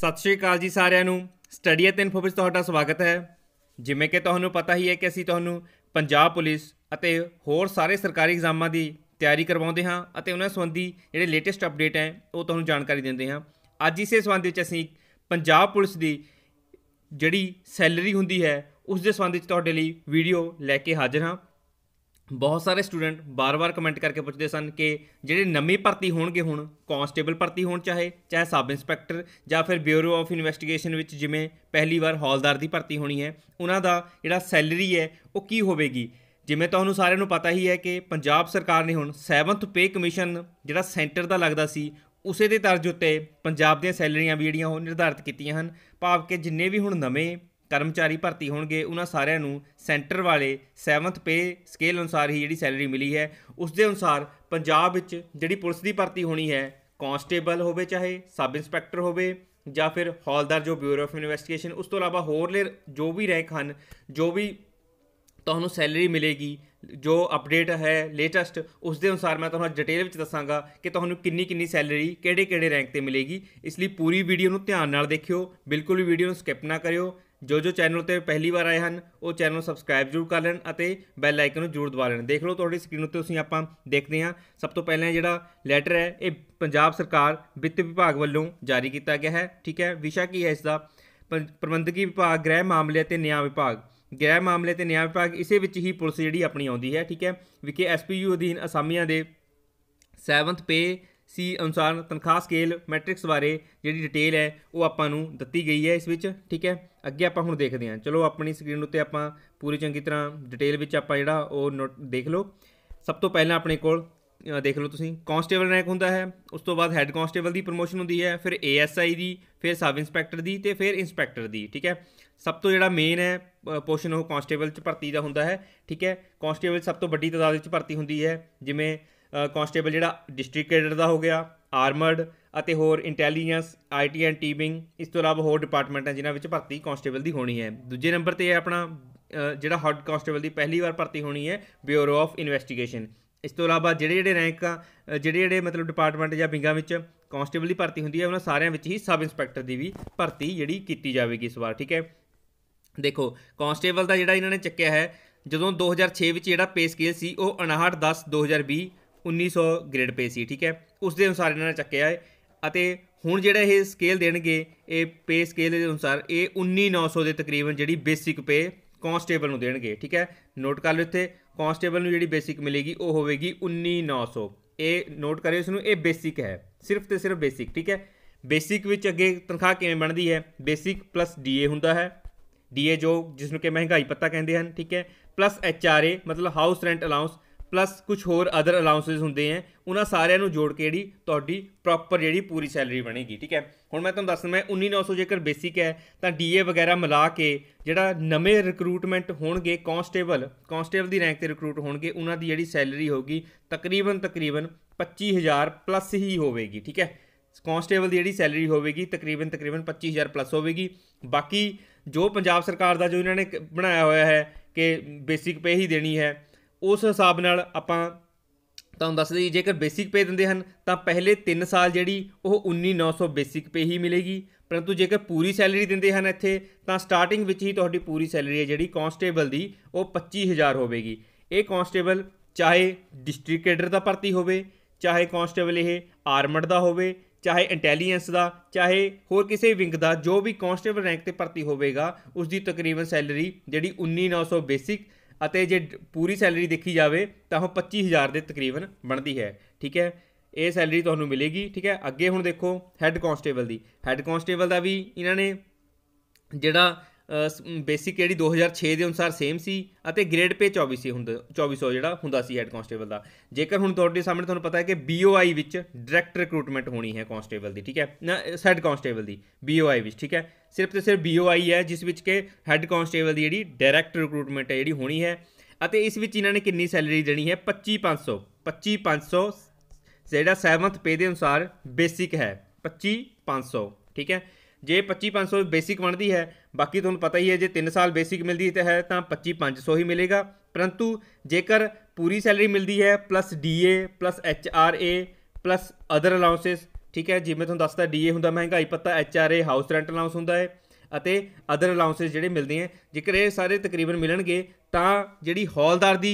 ਸਤਿ ਸ਼੍ਰੀ ਅਕਾਲ ਜੀ ਸਾਰਿਆਂ ਨੂੰ ਸਟੱਡੀ ਐਟ ਇਨਫੋ ਵਿੱਚ ਤੁਹਾਡਾ ਸਵਾਗਤ ਹੈ ਜਿਵੇਂ ਕਿ ਤੁਹਾਨੂੰ ਪਤਾ ਹੀ ਹੈ ਕਿ ਅਸੀਂ ਤੁਹਾਨੂੰ ਪੰਜਾਬ ਪੁਲਿਸ ਅਤੇ ਹੋਰ ਸਾਰੇ ਸਰਕਾਰੀ ਇਗਜ਼ਾਮਾਂ ਦੀ ਤਿਆਰੀ ਕਰਵਾਉਂਦੇ ਹਾਂ ਅਤੇ ਉਹਨਾਂ ਸੰਬੰਧੀ ਜਿਹੜੇ ਲੇਟੈਸਟ ਅਪਡੇਟ ਹੈ ਉਹ ਤੁਹਾਨੂੰ ਜਾਣਕਾਰੀ ਦਿੰਦੇ ਹਾਂ ਅੱਜ ਇਸੇ ਸੰਬੰਧ ਵਿੱਚ ਅਸੀਂ ਪੰਜਾਬ ਪੁਲਿਸ ਦੀ ਜਿਹੜੀ ਸੈਲਰੀ ਹੁੰਦੀ ਹੈ ਉਸ ਦੇ ਸੰਬੰਧ ਵਿੱਚ ਤੁਹਾਡੇ ਲਈ ਵੀਡੀਓ ਲੈ ਕੇ ਹਾਜ਼ਰ ਹਾਂ ਬਹੁਤ ਸਾਰੇ ਸਟੂਡੈਂਟ ਬਾਰ-ਬਾਰ ਕਮੈਂਟ ਕਰਕੇ ਪੁੱਛਦੇ ਸਨ ਕਿ ਜਿਹੜੇ ਨਵੇਂ ਭਰਤੀ ਹੋਣਗੇ ਹੁਣ ਕਾਂਸਟੇਬਲ ਭਰਤੀ ਹੋਣ ਚਾਹੇ ਚਾਹੇ ਸਬ ਇੰਸਪੈਕਟਰ ਜਾਂ ਫਿਰ ਬਿਊਰੋ ਆਫ ਇਨਵੈਸਟੀਗੇਸ਼ਨ ਵਿੱਚ ਜਿਵੇਂ ਪਹਿਲੀ ਵਾਰ ਹੌਲਦਾਰ ਦੀ ਭਰਤੀ ਹੋਣੀ ਹੈ ਉਹਨਾਂ ਦਾ ਜਿਹੜਾ ਸੈਲਰੀ ਹੈ ਉਹ ਕੀ ਹੋਵੇਗੀ ਜਿਵੇਂ ਤੁਹਾਨੂੰ ਸਾਰਿਆਂ ਨੂੰ ਪਤਾ ਹੀ ਹੈ ਕਿ ਪੰਜਾਬ ਸਰਕਾਰ ਨੇ ਹੁਣ 7th ਪੇ ਕਮਿਸ਼ਨ ਜਿਹੜਾ ਸੈਂਟਰ ਦਾ ਲੱਗਦਾ ਸੀ ਉਸੇ ਦੇ ਤਰਜ ਉੱਤੇ ਪੰਜਾਬ ਦੀਆਂ ਸੈਲਰੀਆਂ ਵੀ ਜਿਹੜੀਆਂ ਉਹ ਨਿਰਧਾਰਿਤ ਕੀਤੀਆਂ ਹਨ ਭਾਵ ਕਿ ਜਿੰਨੇ ਵੀ ਹੁਣ ਨਵੇਂ ਕਰਮਚਾਰੀ ਭਰਤੀ ਹੋਣਗੇ ਉਹਨਾਂ ਸਾਰਿਆਂ ਨੂੰ ਸੈਂਟਰ ਵਾਲੇ 7th ਪੇ ਸਕੇਲ ਅਨੁਸਾਰ ਹੀ ਜਿਹੜੀ ਸੈਲਰੀ ਮਿਲੀ ਹੈ ਉਸ ਦੇ ਅਨੁਸਾਰ ਪੰਜਾਬ ਵਿੱਚ ਜਿਹੜੀ ਪੁਲਿਸ ਦੀ ਭਰਤੀ ਹੋਣੀ ਹੈ ਕਾਂਸਟੇਬਲ ਹੋਵੇ ਚਾਹੇ ਸਬ ਇੰਸਪੈਕਟਰ ਹੋਵੇ ਜਾਂ ਫਿਰ ਹੌਲਦਾਰ ਜੋ ਬਿਊਰੋ ਆਫ ਇਨਵੈਸਟੀਗੇਸ਼ਨ ਉਸ ਤੋਂ ਇਲਾਵਾ ਹੋਰ ਲੇ ਜੋ ਵੀ ਰੈਂਕ ਹਨ ਜੋ ਵੀ ਤੁਹਾਨੂੰ ਸੈਲਰੀ ਮਿਲੇਗੀ ਜੋ ਅਪਡੇਟ ਹੈ ਲੇਟੈਸਟ ਉਸ ਦੇ ਅਨੁਸਾਰ ਮੈਂ ਤੁਹਾਨੂੰ ਡਿਟੇਲ ਵਿੱਚ ਦੱਸਾਂਗਾ ਕਿ ਤੁਹਾਨੂੰ ਕਿੰਨੀ ਕਿੰਨੀ ਸੈਲਰੀ ਕਿਹੜੇ ਕਿਹੜੇ ਰੈਂਕ ਤੇ ਮਿਲੇਗੀ ਇਸ ਲਈ ਪੂਰੀ ਵੀਡੀਓ ਨੂੰ ਧਿਆਨ ਨਾਲ ਦੇਖਿਓ ਬਿਲਕੁਲ ਵੀ ਵੀਡੀਓ ਨੂੰ ਸਕਿਪ ਨਾ ਕਰਿਓ ਜੋ ਜੋ ਚੈਨਲ ਤੇ ਪਹਿਲੀ ਵਾਰ ਆਏ ਹਨ ਉਹ ਚੈਨਲ ਨੂੰ ਸਬਸਕ੍ਰਾਈਬ ਜ਼ਰੂਰ ਕਰ ਲੈਣ ਅਤੇ ਬੈਲ ਆਈਕਨ ਨੂੰ ਜ਼ਰੂਰ ਦਬਾ ਲੈਣ ਦੇਖ ਲਓ ਤੁਹਾਡੀ ਸਕਰੀਨ ਉੱਤੇ ਤੁਸੀਂ ਆਪਾਂ ਦੇਖਦੇ ਹਾਂ ਸਭ ਤੋਂ ਪਹਿਲਾਂ ਜਿਹੜਾ ਲੈਟਰ ਹੈ ਇਹ ਪੰਜਾਬ ਸਰਕਾਰ ਵਿੱਤ ਵਿਭਾਗ ਵੱਲੋਂ ਜਾਰੀ ਕੀਤਾ ਗਿਆ ਹੈ ਠੀਕ ਹੈ ਵਿਸ਼ਾ ਕੀ ਹੈ ਇਸ ਦਾ ਪ੍ਰਬੰਧਕੀ ਵਿਭਾਗ ਗ੍ਰਹਿ ਮਾਮਲੇ ਅਤੇ ਨਿਆਂ ਵਿਭਾਗ ਗ੍ਰਹਿ ਮਾਮਲੇ ਤੇ ਨਿਆਂ ਵਿਭਾਗ ਇਸੇ ਵਿੱਚ ਹੀ ਪੁਲਿਸ ਜਿਹੜੀ ਆਪਣੀ ਆਉਂਦੀ ਹੈ ਠੀਕ ਹੈ ਵਿਕੇ ਐਸਪੀਯੂ ਅਧੀਨ ਅਸਾਮੀਆਂ ਦੇ 7th ਪੇ ਸੀ ਅਨੁਸਾਰ ਤਨਖਾਹ ਸਕੇਲ ਮੈਟ੍ਰਿਕਸ ਬਾਰੇ ਜਿਹੜੀ ਡਿਟੇਲ ਹੈ ਉਹ ਆਪਾਂ ਨੂੰ ਦਿੱਤੀ ਗਈ ਹੈ ਇਸ ਵਿੱਚ ਠੀਕ ਹੈ ਅੱਗੇ ਆਪਾਂ ਹੁਣ ਦੇਖਦੇ ਹਾਂ ਚਲੋ ਆਪਣੀ ਸਕਰੀਨ ਉੱਤੇ ਆਪਾਂ ਪੂਰੀ ਚੰਗੀ ਤਰ੍ਹਾਂ ਡਿਟੇਲ ਵਿੱਚ ਆਪਾਂ ਜਿਹੜਾ ਉਹ ਦੇਖ ਲਓ ਸਭ ਤੋਂ ਪਹਿਲਾਂ ਆਪਣੇ ਕੋਲ ਦੇਖ ਲਓ ਤੁਸੀਂ ਕਨਸਟੇਬਲ ਰੈਂਕ ਹੁੰਦਾ ਹੈ ਉਸ ਤੋਂ ਬਾਅਦ ਹੈੱਡ ਕਨਸਟੇਬਲ ਦੀ ਪ੍ਰੋਮੋਸ਼ਨ ਹੁੰਦੀ ਹੈ ਫਿਰ ਏਐਸਆਈ ਦੀ ਫਿਰ ਸਬ ਇੰਸਪੈਕਟਰ ਦੀ ਤੇ ਫਿਰ ਇੰਸਪੈਕਟਰ ਦੀ ਠੀਕ ਹੈ ਸਭ ਤੋਂ ਜਿਹੜਾ ਮੇਨ ਹੈ ਪੋਸ਼ਨ ਉਹ ਕਨਸਟੇਬਲ ਚ ਭਰਤੀ ਦਾ ਹੁੰਦਾ ਹੈ ਠੀਕ ਹੈ ਕਨਸਟੇਬਲ ਸਭ ਤੋਂ ਵੱਡੀ ਤਦਾਦ ਵਿੱਚ ਭਰਤੀ ਹੁੰਦੀ ਹੈ ਜਿਵੇਂ ਕਨਸਟੇਬਲ ਜਿਹੜਾ ਡਿਸਟ੍ਰਿਕਟ ਕੈਡਰ ਦਾ ਹੋ ਗਿਆ ਆਰਮਰਡ ਅਤੇ ਹੋਰ ਇੰਟੈਲੀਜੈਂਸ ਆਈਟੀ ਐਂਡ ਟੀਮਿੰਗ ਇਸ ਤੋਂ ਇਲਾਵਾ ਹੋਰ ਡਿਪਾਰਟਮੈਂਟ ਜਿਨ੍ਹਾਂ ਵਿੱਚ ਭਰਤੀ ਕਨਸਟੇਬਲ ਦੀ ਹੋਣੀ ਹੈ ਦੂਜੇ ਨੰਬਰ ਤੇ ਹੈ ਆਪਣਾ ਜਿਹੜਾ ਹੌਟ ਕਨਸਟੇਬਲ ਦੀ ਪਹਿਲੀ ਵਾਰ ਭਰਤੀ ਹੋਣੀ ਹੈ ਬਿਊਰੋ ਆਫ ਇਨਵੈਸਟੀਗੇਸ਼ਨ ਇਸ ਤੋਂ ਇਲਾਵਾ ਜਿਹੜੇ ਜਿਹੜੇ ਰੈਂਕ ਆ ਜਿਹੜੇ ਜਿਹੜੇ ਮਤਲਬ ਡਿਪਾਰਟਮੈਂਟ ਜਾਂ ਵਿੰਗਾਂ ਵਿੱਚ ਕਨਸਟੇਬਲ ਦੀ ਭਰਤੀ ਹੁੰਦੀ ਹੈ ਉਹਨਾਂ ਸਾਰਿਆਂ ਵਿੱਚ ਹੀ ਸਬ ਇੰਸਪੈਕਟਰ ਦੀ ਵੀ ਭਰਤੀ ਜਿਹੜੀ ਕੀਤੀ ਜਾਵੇਗੀ ਇਸ ਵਾਰ ਠੀਕ ਹੈ ਦੇਖੋ ਕਨਸਟੇਬਲ ਦਾ ਜਿਹੜਾ ਇਹਨਾਂ ਨੇ ਚੱਕਿਆ ਹੈ ਜਦੋਂ 2006 ਵਿੱਚ ਜਿਹੜਾ ਪੇ ਸਕੇਲ ਸੀ ਉਹ 59 10 2020 1900 ਗ੍ਰੇਡ ਪੇ ਸੀ ਠੀਕ ਹੈ ਉਸ ਦੇ ਅਨੁਸਾਰ ਇਹਨਾਂ ਨੇ ਚੱਕਿਆ ਹੈ ਅਤੇ ਹੁਣ ਜਿਹੜਾ ਇਹ ਸਕੇਲ ਦੇਣਗੇ ਇਹ ਪੇ ਸਕੇਲ ਦੇ ਅਨੁਸਾਰ ਇਹ 19900 ਦੇ ਤਕਰੀਬਨ ਜਿਹੜੀ ਬੇਸਿਕ ਪੇ ਕਨਸਟੇਬਲ ਨੂੰ ਦੇਣਗੇ ਠੀਕ ਹੈ ਨੋਟ ਕਰ ਲਓ ਇੱਥੇ ਕਨਸਟੇਬਲ ਨੂੰ ਜਿਹੜੀ ਬੇਸਿਕ ਮਿਲੇਗੀ ਉਹ ਹੋਵੇਗੀ 19900 ਇਹ ਨੋਟ ਕਰਿਓ ਇਸ ਨੂੰ ਇਹ ਬੇਸਿਕ ਹੈ ਸਿਰਫ ਤੇ ਸਿਰਫ ਬੇਸਿਕ ਠੀਕ ਹੈ ਬੇਸਿਕ ਵਿੱਚ ਅੱਗੇ ਤਨਖਾਹ ਕਿਵੇਂ ਬਣਦੀ ਹੈ ਬੇਸਿਕ ਪਲੱਸ ਡੀਏ ਹੁੰਦਾ ਹੈ ਡੀਏ ਜੋ ਜਿਸ ਨੂੰ ਕਿ ਮਹਿੰਗਾਈ ਪੱਤਾ ਕਹਿੰਦੇ ਹਨ ਠੀਕ ਹੈ ਪਲੱਸ ਐਚਆਰਏ ਮਤਲਬ ਹਾਊਸ ਰੈਂਟ ਅਲਾਉਂਸ ਪਲੱਸ ਕੁਝ ਹੋਰ ਅਦਰ ਅਲਾਉਂਸਸ ਹੁੰਦੇ ਆ ਉਹਨਾਂ ਸਾਰਿਆਂ ਨੂੰ ਜੋੜ ਕੇ ਜਿਹੜੀ ਤੁਹਾਡੀ ਪ੍ਰੋਪਰ ਜਿਹੜੀ ਪੂਰੀ ਸੈਲਰੀ ਬਣੇਗੀ ਠੀਕ ਹੈ ਹੁਣ ਮੈਂ ਤੁਹਾਨੂੰ ਦੱਸਦਾ ਮੈਂ 19900 ਜੇਕਰ ਬੇਸਿਕ ਹੈ ਤਾਂ ਡੀਏ ਵਗੈਰਾ ਮਿਲਾ ਕੇ ਜਿਹੜਾ ਨਵੇਂ ਰਿਕਰੂਟਮੈਂਟ ਹੋਣਗੇ ਕਾਂਸਟੇਬਲ ਕਾਂਸਟੇਬਲ ਦੀ ਰੈਂਕ ਤੇ ਰਿਕਰੂਟ ਹੋਣਗੇ ਉਹਨਾਂ ਦੀ ਜਿਹੜੀ ਸੈਲਰੀ ਹੋਗੀ ਤਕਰੀਬਨ ਤਕਰੀਬਨ 25000 ਪਲੱਸ ਹੀ ਹੋਵੇਗੀ ਠੀਕ ਹੈ ਕਾਂਸਟੇਬਲ ਦੀ ਜਿਹੜੀ ਸੈਲਰੀ ਹੋਵੇਗੀ ਤਕਰੀਬਨ ਤਕਰੀਬਨ 25000 ਪਲੱਸ ਹੋਵੇਗੀ ਬਾਕੀ ਜੋ ਪੰਜਾਬ ਸਰਕਾਰ ਦਾ ਜੋ ਇਹਨਾਂ ਨੇ ਬਣਾਇਆ ਹੋਇਆ ਹੈ ਕਿ ਬੇਸਿਕ ਪੇ ਹੀ ਦੇਣੀ ਹੈ ਉਸ ਹਿਸਾਬ ਨਾਲ ਆਪਾਂ ਤੁਹਾਨੂੰ ਦੱਸ ਦਈਏ ਜੇਕਰ ਬੇਸਿਕ ਪੇ ਦਿੰਦੇ ਹਨ ਤਾਂ ਪਹਿਲੇ 3 ਸਾਲ ਜਿਹੜੀ ਉਹ 19900 ਬੇਸਿਕ ਪੇ ਹੀ ਮਿਲੇਗੀ ਪਰੰਤੂ ਜੇਕਰ ਪੂਰੀ ਸੈਲਰੀ ਦਿੰਦੇ ਹਨ ਇੱਥੇ ਤਾਂ ਸਟਾਰਟਿੰਗ ਵਿੱਚ ਹੀ ਤੁਹਾਡੀ ਪੂਰੀ ਸੈਲਰੀ ਹੈ ਜਿਹੜੀ ਕਾਂਸਟੇਬਲ ਦੀ ਉਹ 25000 ਹੋਵੇਗੀ ਇਹ ਕਾਂਸਟੇਬਲ ਚਾਹੇ ਡਿਸਟ੍ਰਿਕਟ ਕੈਡਰ ਦਾ ਭਰਤੀ ਹੋਵੇ ਚਾਹੇ ਕਾਂਸਟੇਬਲ ਇਹ ਆਰਮਡ ਦਾ ਹੋਵੇ ਚਾਹੇ ਇੰਟੈਲੀਜੈਂਸ ਦਾ ਚਾਹੇ ਹੋਰ ਕਿਸੇ ਵਿੰਗ ਦਾ ਜੋ ਵੀ ਕਾਂਸਟੇਬਲ ਰੈਂਕ ਤੇ ਭਰਤੀ ਹੋਵੇਗਾ ਉਸ ਦੀ ਤਕਰੀਬਨ ਸੈਲਰੀ ਜਿਹੜੀ 19900 ਬੇਸਿਕ ਅਤੇ ਜੇ ਪੂਰੀ ਸੈਲਰੀ ਦੇਖੀ ਜਾਵੇ ਤਾਂ ਉਹ 25000 ਦੇ ਤਕਰੀਬਨ ਬਣਦੀ ਹੈ ਠੀਕ ਹੈ ਇਹ ਸੈਲਰੀ ਤੁਹਾਨੂੰ ਮਿਲੇਗੀ ਠੀਕ ਹੈ ਅੱਗੇ ਹੁਣ ਦੇਖੋ ਹੈੱਡ ਕਨਸਟੇਬਲ ਦੀ ਹੈੱਡ ਕਨਸਟੇਬਲ ਦਾ ਵੀ ਇਹਨਾਂ ਨੇ ਜਿਹੜਾ ਬੇਸਿਕ ਜਿਹੜੀ 2006 ਦੇ ਅਨੁਸਾਰ ਸੇਮ ਸੀ ਅਤੇ ਗ੍ਰੇਡ ਪੇ 24 ਸੀ ਹੁੰਦਾ 2400 ਜਿਹੜਾ ਹੁੰਦਾ ਸੀ ਹੈੱਡ ਕਾਂਸਟੇਬਲ ਦਾ ਜੇਕਰ ਹੁਣ ਤੁਹਾਡੇ ਸਾਹਮਣੇ ਤੁਹਾਨੂੰ ਪਤਾ ਹੈ ਕਿ ਬੀਓਆਈ ਵਿੱਚ ਡਾਇਰੈਕਟ ਰਿਕਰੂਟਮੈਂਟ ਹੋਣੀ ਹੈ ਕਾਂਸਟੇਬਲ ਦੀ ਠੀਕ ਹੈ ਸੈਡ ਕਨਸਟੇਬਲ ਕਾਂਸਟੇਬਲ ਦੀ ਬੀਓਆਈ ਵਿੱਚ ਠੀਕ ਹੈ ਸਿਰਫ ਤੇ ਸਿਰਫ ਬੀਓਆਈ ਹੈ ਜਿਸ ਵਿੱਚ ਕਿ ਹੈੱਡ ਕਾਂਸਟੇਬਲ ਦੀ ਜਿਹੜੀ ਡਾਇਰੈਕਟ ਰਿਕਰੂਟਮੈਂਟ ਹੈ ਜਿਹੜੀ ਹੋਣੀ ਹੈ ਅਤੇ ਇਸ ਵਿੱਚ ਇਹਨਾਂ ਨੇ ਕਿੰਨੀ ਸੈਲਰੀ ਦੇਣੀ ਹੈ 25500 25500 ਜਿਹੜਾ 7th ਪੇ ਦੇ ਅਨੁਸਾਰ ਬੇਸਿਕ ਹੈ 25500 ਠੀਕ ਹੈ ਜੇ 25500 ਬੇਸਿਕ ਬਣਦੀ ਹੈ ਬਾਕੀ ਤੁਹਾਨੂੰ ਪਤਾ ਹੀ ਹੈ ਜੇ 3 ਸਾਲ ਬੇਸਿਕ ਮਿਲਦੀ ਹੈ ਤਾਂ 25500 ਹੀ ਮਿਲੇਗਾ ਪਰੰਤੂ ਜੇਕਰ ਪੂਰੀ ਸੈਲਰੀ ਮਿਲਦੀ ਹੈ plus DA plus HRA plus other allowances ਠੀਕ ਹੈ ਜਿਵੇਂ ਤੁਹਾਨੂੰ ਦੱਸਦਾ ਡੀਏ ਹੁੰਦਾ ਮਹਿੰਗਾਈ ਪੱਤਾ ਐਚਆਰਏ ਹਾਊਸ ਰੈਂਟ ਅਲਾਉਂਸ ਹੁੰਦਾ ਹੈ ਅਤੇ ਅਦਰ ਅਲਾਉਂਸਸ ਜਿਹੜੇ ਮਿਲਦੇ ਆ ਜੇਕਰ ਇਹ ਸਾਰੇ ਤਕਰੀਬਨ ਮਿਲਣਗੇ ਤਾਂ ਜਿਹੜੀ ਹੌਲਦਾਰ ਦੀ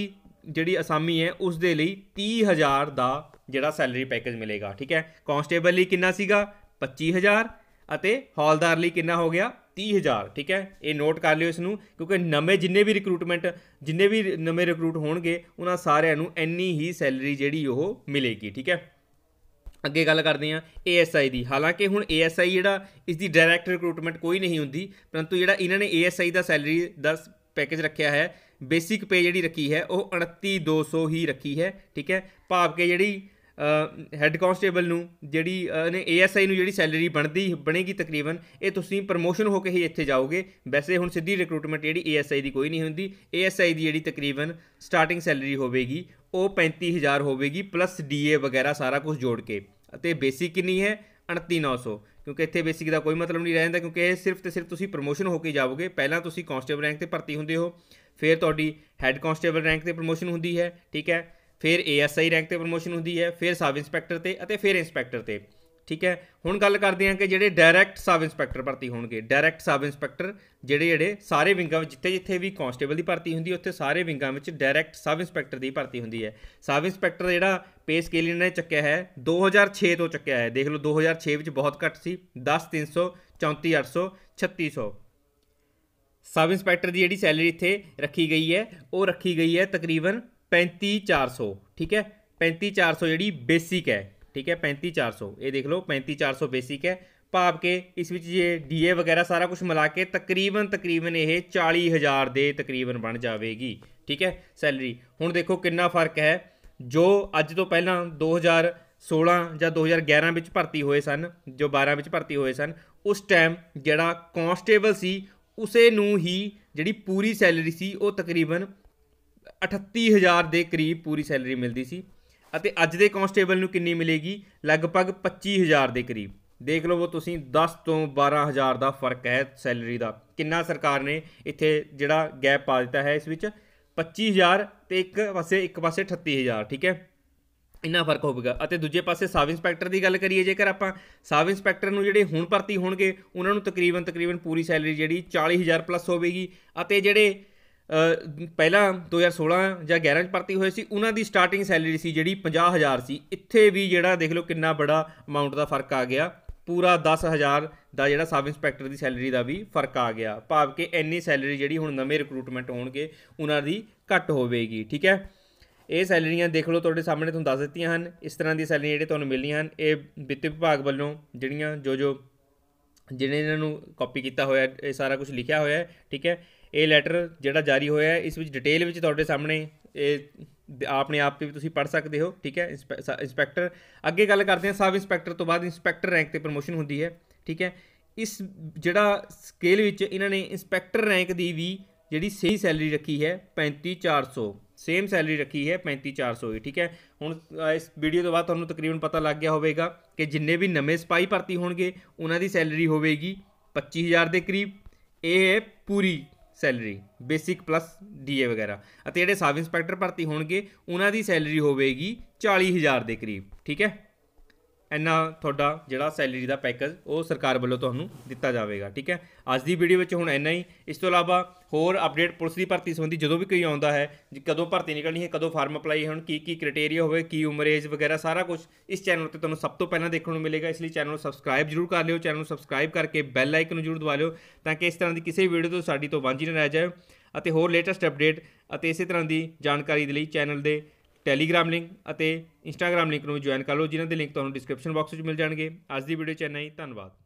ਜਿਹੜੀ ਅਸਾਮੀ ਹੈ ਉਸ ਦੇ ਲਈ 30000 ਦਾ ਜਿਹੜਾ ਸੈਲਰੀ ਪੈਕੇਜ ਮਿਲੇਗਾ ਠੀਕ ਹੈ ਕਨਸਟੇਬਲ ਲਈ ਕਿੰਨਾ ਸੀਗਾ 25000 ਅਤੇ ਹੌਲਦਾਰ ਲਈ ਕਿੰਨਾ ਹੋ ਗਿਆ 30000 ਠੀਕ ਹੈ ਇਹ ਨੋਟ ਕਰ ਲਿਓ ਇਸ ਨੂੰ ਕਿਉਂਕਿ ਨਵੇਂ ਜਿੰਨੇ ਵੀ ਰਿਕਰੂਟਮੈਂਟ ਜਿੰਨੇ ਵੀ ਨਵੇਂ ਰਿਕਰੂਟ ਹੋਣਗੇ ਉਹਨਾਂ ਸਾਰਿਆਂ ਨੂੰ ਇੰਨੀ ਹੀ ਸੈਲਰੀ ਜਿਹੜੀ ਉਹ ਮਿਲੇਗੀ ਠੀਕ ਹੈ ਅੱਗੇ ਗੱਲ ਕਰਦੇ ਹਾਂ ASI ਦੀ ਹਾਲਾਂਕਿ ਹੁਣ ASI ਜਿਹੜਾ ਇਸ ਦੀ ਡਾਇਰੈਕਟ ਰਿਕਰੂਟਮੈਂਟ ਕੋਈ ਨਹੀਂ ਹੁੰਦੀ ਪਰੰਤੂ ਜਿਹੜਾ ਇਹਨਾਂ ਨੇ ASI ਦਾ ਸੈਲਰੀ ਦਾ ਪੈਕੇਜ ਰੱਖਿਆ ਹੈ ਬੇਸਿਕ ਪੇ ਜਿਹੜੀ ਰੱਖੀ ਹੈ ਉਹ 29200 ਹੀ ਰੱਖੀ ਹੈ ਠੀਕ ਹੈ ਭਾਵ ਕਿ ਜਿਹੜੀ ਹੈੱਡ ਕਾਂਸਟੇਬਲ ਨੂੰ ਜਿਹੜੀ ਨੇ ਏਐਸਆਈ ਨੂੰ ਜਿਹੜੀ ਸੈਲਰੀ ਬਣਦੀ ਬਣੇਗੀ ਤਕਰੀਬਨ ਇਹ ਤੁਸੀਂ ਪ੍ਰਮੋਸ਼ਨ ਹੋ ਕੇ ਹੀ ਇੱਥੇ ਜਾਓਗੇ ਵੈਸੇ ਹੁਣ ਸਿੱਧੀ ਰਿਕਰੂਟਮੈਂਟ ਜਿਹੜੀ ਏਐਸਆਈ ਦੀ ਕੋਈ ਨਹੀਂ ਹੁੰਦੀ ਏਐਸਆਈ ਦੀ ਜਿਹੜੀ ਤਕਰੀਬਨ ਸਟਾਰਟਿੰਗ ਸੈਲਰੀ ਹੋਵੇਗੀ ਉਹ 35000 ਹੋਵੇਗੀ ਪਲੱਸ ਡੀਏ ਵਗੈਰਾ ਸਾਰਾ ਕੁਝ ਜੋੜ ਕੇ ਅਤੇ ਬੇਸਿਕ ਕਿੰਨੀ ਹੈ 29900 ਕਿਉਂਕਿ ਇੱਥੇ ਬੇਸਿਕ ਦਾ ਕੋਈ ਮਤਲਬ ਨਹੀਂ ਰਹਿੰਦਾ ਕਿਉਂਕਿ ਇਹ ਸਿਰਫ ਤੇ ਸਿਰਫ ਤੁਸੀਂ ਪ੍ਰਮੋਸ਼ਨ ਹੋ ਕੇ ਜਾਓਗੇ ਪਹਿਲਾਂ ਤੁਸੀਂ ਕਾਂਸਟੇਬਲ ਰੈਂਕ ਤੇ ਭਰਤੀ ਹੁੰਦੇ ਹੋ ਫਿਰ ਤੁਹਾਡੀ ਹੈੱਡ ਕਾਂਸਟੇਬਲ ਰੈਂਕ ਤੇ ਪ੍ਰਮੋਸ਼ਨ ਹੁੰਦੀ ਹੈ ਠੀਕ ਹੈ ਫਿਰ ਏਐਸਆਈ ਰੈਂਕ ਤੇ ਪ੍ਰਮੋਸ਼ਨ ਹੁੰਦੀ ਹੈ ਫਿਰ ਸਬ ਇੰਸਪੈਕਟਰ ਤੇ ਅਤੇ ਫਿਰ ਇੰਸਪੈਕਟਰ ਤੇ ਠੀਕ ਹੈ ਹੁਣ ਗੱਲ ਕਰਦੇ ਹਾਂ ਕਿ ਜਿਹੜੇ ਡਾਇਰੈਕਟ ਸਬ ਇੰਸਪੈਕਟਰ ਭਰਤੀ ਹੋਣਗੇ ਡਾਇਰੈਕਟ ਸਬ ਇੰਸਪੈਕਟਰ ਜਿਹੜੇ ਜਿਹੜੇ ਸਾਰੇ ਵਿੰਗਾਂ ਵਿੱਚ ਜਿੱਥੇ ਜਿੱਥੇ ਵੀ ਕਾਂਸਟੇਬਲ ਦੀ ਭਰਤੀ ਹੁੰਦੀ ਹੈ ਉੱਥੇ ਸਾਰੇ ਵਿੰਗਾਂ ਵਿੱਚ ਡਾਇਰੈਕਟ ਸਬ ਇੰਸਪੈਕਟਰ ਦੀ ਭਰਤੀ ਹੁੰਦੀ ਹੈ ਸਬ ਇੰਸਪੈਕਟਰ ਜਿਹੜਾ ਪੇ ਸਕੇਲ ਇਹਨਾਂ ਨੇ ਚੱਕਿਆ ਹੈ 2006 ਤੋਂ ਚੱਕਿਆ ਹੈ ਦੇਖ ਲਓ 2006 ਵਿੱਚ ਬਹੁਤ ਘੱਟ ਸੀ 10 300 34 800 3600 ਸਬ ਇੰਸਪੈਕਟਰ ਦੀ ਜਿਹੜੀ ਸੈਲਰੀ ਇੱਥੇ ਰੱਖੀ ਗਈ ਹੈ ਉਹ ਰੱਖੀ ਗਈ ਹੈ ਤਕਰੀਬਨ 35400 ਠੀਕ ਹੈ 35400 ਜਿਹੜੀ ਬੇਸਿਕ ਹੈ ਠੀਕ ਹੈ 35400 ਇਹ ਦੇਖ ਲਓ 35400 ਬੇਸਿਕ ਹੈ ਭਾਵ ਕਿ ਇਸ ਵਿੱਚ ਜੇ ਡੀਏ ਵਗੈਰਾ ਸਾਰਾ ਕੁਝ ਮਿਲਾ ਕੇ ਤਕਰੀਬਨ ਤਕਰੀਬਨ ਇਹ 40000 ਦੇ ਤਕਰੀਬਨ ਬਣ ਜਾਵੇਗੀ ਠੀਕ ਹੈ ਸੈਲਰੀ ਹੁਣ ਦੇਖੋ ਕਿੰਨਾ ਫਰਕ ਹੈ ਜੋ ਅੱਜ ਤੋਂ ਪਹਿਲਾਂ 2016 ਜਾਂ 2011 ਵਿੱਚ ਭਰਤੀ ਹੋਏ ਸਨ ਜੋ 12 ਵਿੱਚ ਭਰਤੀ ਹੋਏ ਸਨ ਉਸ ਟਾਈਮ ਜਿਹੜਾ ਕਨਸਟੇਬਲ ਸੀ ਉਸੇ ਨੂੰ ਹੀ ਜਿਹੜੀ ਪੂਰੀ ਸੈਲਰੀ ਸੀ ਉਹ ਤਕਰੀਬਨ 38000 ਦੇ ਕਰੀਬ ਪੂਰੀ ਸੈਲਰੀ ਮਿਲਦੀ ਸੀ ਅਤੇ ਅੱਜ ਦੇ ਕਾਂਸਟੇਬਲ ਨੂੰ ਕਿੰਨੀ ਮਿਲੇਗੀ ਲਗਭਗ 25000 ਦੇ ਕਰੀਬ ਦੇਖ ਲਓ ਉਹ ਤੁਸੀਂ 10 ਤੋਂ 12000 ਦਾ ਫਰਕ ਹੈ ਸੈਲਰੀ ਦਾ ਕਿੰਨਾ ਸਰਕਾਰ ਨੇ ਇੱਥੇ ਜਿਹੜਾ ਗੈਪ ਪਾ ਦਿੱਤਾ ਹੈ ਇਸ ਵਿੱਚ 25000 ਤੇ ਇੱਕ ਪਾਸੇ ਇੱਕ ਪਾਸੇ 38000 ਠੀਕ ਹੈ ਇੰਨਾ ਫਰਕ ਹੋਵੇਗਾ ਅਤੇ ਦੂਜੇ ਪਾਸੇ ਸਬ ਇੰਸਪੈਕਟਰ ਦੀ ਗੱਲ ਕਰੀਏ ਜੇਕਰ ਆਪਾਂ ਸਬ ਇੰਸਪੈਕਟਰ ਨੂੰ ਜਿਹੜੇ ਹੁਣ ਭਰਤੀ ਹੋਣਗੇ ਉਹਨਾਂ ਨੂੰ ਤਕਰੀਬਨ ਤਕਰੀਬਨ ਪੂਰੀ ਸੈਲਰੀ ਜਿਹੜੀ 40000 ਪਲੱਸ ਹੋਵੇਗੀ ਅਤੇ ਜਿਹੜੇ ਪਹਿਲਾਂ 2016 ਜਾਂ 11 ਚ ਭਰਤੀ ਹੋਏ ਸੀ ਉਹਨਾਂ ਦੀ ਸਟਾਰਟਿੰਗ ਸੈਲਰੀ ਸੀ ਜਿਹੜੀ 50000 ਸੀ ਇੱਥੇ ਵੀ ਜਿਹੜਾ ਦੇਖ ਲਓ ਕਿੰਨਾ ਬੜਾ ਅਮਾਉਂਟ ਦਾ ਫਰਕ ਆ ਗਿਆ ਪੂਰਾ 10000 ਦਾ ਜਿਹੜਾ ਸਬ ਇੰਸਪੈਕਟਰ ਦੀ ਸੈਲਰੀ ਦਾ ਵੀ ਫਰਕ ਆ ਗਿਆ ਭਾਵ ਕਿ ਇੰਨੀ ਸੈਲਰੀ ਜਿਹੜੀ ਹੁਣ ਨਵੇਂ ਰਿਕਰੂਟਮੈਂਟ ਹੋਣਗੇ ਉਹਨਾਂ ਦੀ ਘੱਟ ਹੋਵੇਗੀ ਠੀਕ ਹੈ ਇਹ ਸੈਲਰੀਆਂ ਦੇਖ ਲਓ ਤੁਹਾਡੇ ਸਾਹਮਣੇ ਤੁਹਾਨੂੰ ਦੱਸ ਦਿੱਤੀਆਂ ਹਨ ਇਸ ਤਰ੍ਹਾਂ ਦੀ ਸੈਲਰੀ ਜਿਹੜੇ ਤੁਹਾਨੂੰ ਮਿਲਣੀਆਂ ਹਨ ਇਹ ਵਿੱਤ ਵਿਭਾਗ ਵੱਲੋਂ ਜਿਹੜੀਆਂ ਜੋ ਜੋ ਜਿਹਨੇ ਇਹਨਾਂ ਨੂੰ ਕਾਪੀ ਕੀਤਾ ਹੋਇਆ ਇਹ ਸਾਰਾ ਕੁਝ ਲਿਖਿਆ ਹੋਇਆ ਹੈ ਠੀਕ ਹੈ ਇਹ ਲੈਟਰ ਜਿਹੜਾ ਜਾਰੀ ਹੋਇਆ ਹੈ ਇਸ ਵਿੱਚ ਡਿਟੇਲ ਵਿੱਚ ਤੁਹਾਡੇ ਸਾਹਮਣੇ ਇਹ ਆਪਣੇ ਆਪ ਤੇ ਵੀ ਤੁਸੀਂ ਪੜ ਸਕਦੇ ਹੋ ਠੀਕ ਹੈ ਇਨਸਪੈਕਟਰ ਅੱਗੇ ਗੱਲ ਕਰਦੇ ਹਾਂ ਸਬ ਇਨਸਪੈਕਟਰ ਤੋਂ ਬਾਅਦ ਇਨਸਪੈਕਟਰ ਰੈਂਕ ਤੇ ਪ੍ਰੋਮੋਸ਼ਨ ਹੁੰਦੀ ਹੈ ਠੀਕ ਹੈ ਇਸ ਜਿਹੜਾ ਸਕੇਲ ਵਿੱਚ ਇਹਨਾਂ ਨੇ ਇਨਸਪੈਕਟਰ ਰੈਂਕ ਦੀ ਵੀ ਜਿਹੜੀ ਸਹੀ ਸੈਲਰੀ ਰੱਖੀ ਹੈ 35400 ਸੇਮ ਸੈਲਰੀ ਰੱਖੀ ਹੈ 35400 ਹੀ ਠੀਕ ਹੈ ਹੁਣ ਇਸ ਵੀਡੀਓ ਤੋਂ ਬਾਅਦ ਤੁਹਾਨੂੰ ਤਕਰੀਬਨ ਪਤਾ ਲੱਗ ਗਿਆ ਹੋਵੇਗਾ ਕਿ ਜਿੰਨੇ ਵੀ ਨਵੇਂ ਸਪਾਈ ਭਰਤੀ ਹੋਣਗੇ ਉਹਨਾਂ ਦੀ ਸੈਲਰੀ ਹੋਵੇਗੀ 25000 ਦੇ ਕਰੀਬ ਇਹ ਪੂਰੀ ਸੈਲਰੀ ਬੇਸਿਕ ਪਲੱਸ ਡੀਏ ਵਗੈਰਾ ਅਤੇ ਜਿਹੜੇ ਸਬ ਇੰਸਪੈਕਟਰ ਭਰਤੀ ਹੋਣਗੇ ਉਹਨਾਂ ਦੀ ਸੈਲਰੀ ਹੋਵੇਗੀ 40000 ਦੇ ਕਰੀਬ ਠੀਕ ਹੈ ਇੰਨਾ ਤੁਹਾਡਾ ਜਿਹੜਾ ਸੈਲਰੀ ਦਾ ਪੈਕੇਜ ਉਹ ਸਰਕਾਰ ਵੱਲੋਂ ਤੁਹਾਨੂੰ ਦਿੱਤਾ ਜਾਵੇਗਾ ਠੀਕ ਹੈ ਅੱਜ ਦੀ ਵੀਡੀਓ ਵਿੱਚ ਹੁਣ ਇੰਨਾ ਹੀ ਇਸ ਤੋਂ ਇਲਾਵਾ ਹੋਰ ਅਪਡੇਟ ਪੁਲਿਸ ਦੀ ਭਰਤੀ ਸੰਬੰਧੀ ਜਦੋਂ ਵੀ ਕੋਈ ਆਉਂਦਾ ਹੈ ਕਦੋਂ ਭਰਤੀ ਨਿਕਲਣੀ ਹੈ ਕਦੋਂ ਫਾਰਮ ਅਪਲਾਈ ਹੋਣ ਕੀ ਕੀ ਕ੍ਰਾਈਟੇਰੀਆ ਹੋਵੇ ਕੀ ਉਮਰ ਏਜ ਵਗੈਰਾ ਸਾਰਾ ਕੁਝ ਇਸ ਚੈਨਲ ਉੱਤੇ ਤੁਹਾਨੂੰ ਸਭ ਤੋਂ ਪਹਿਲਾਂ ਦੇਖਣ ਨੂੰ ਮਿਲੇਗਾ ਇਸ ਲਈ ਚੈਨਲ ਨੂੰ ਸਬਸਕ੍ਰਾਈਬ ਜਰੂਰ ਕਰ ਲਿਓ ਚੈਨਲ ਨੂੰ ਸਬਸਕ੍ਰਾਈਬ ਕਰਕੇ ਬੈਲ ਆਈਕਨ ਨੂੰ ਜਰੂਰ ਦਬਾ ਲਿਓ ਤਾਂ ਕਿ ਇਸ ਤਰ੍ਹਾਂ ਦੀ ਕਿਸੇ ਵੀਡੀਓ ਤੋਂ ਸਾਡੀ ਤੋਂ ਵਾਂਝੀ ਨਾ ਰਹਿ ਜਾਏ ਅਤੇ ਹੋਰ ਲੇਟੈਸਟ ਅਪਡੇਟ ਅਤੇ ਇਸੇ ਤਰ੍ਹਾਂ ਦੀ ਜਾਣਕਾਰੀ ਦੇ ਲਈ ਚੈਨਲ ਦੇ ਟੈਲੀਗ੍ਰਾਮ ਲਿੰਕ ਅਤੇ ਇੰਸਟਾਗ੍ਰam ਲਿੰਕ ਨੂੰ ਜੁਆਇਨ ਕਰ ਲਓ ਜਿਨ੍ਹਾਂ ਦੇ ਲਿੰਕ ਤੁਹਾਨੂੰ ਡਿਸਕ੍ਰਿਪਸ਼ਨ ਬਾਕਸ ਵਿੱਚ ਮਿਲ ਜਾਣਗੇ ਅੱਜ ਦੀ ਵੀਡੀਓ ਚ ਇੰਨਾ ਹੀ ਧੰਨਵਾਦ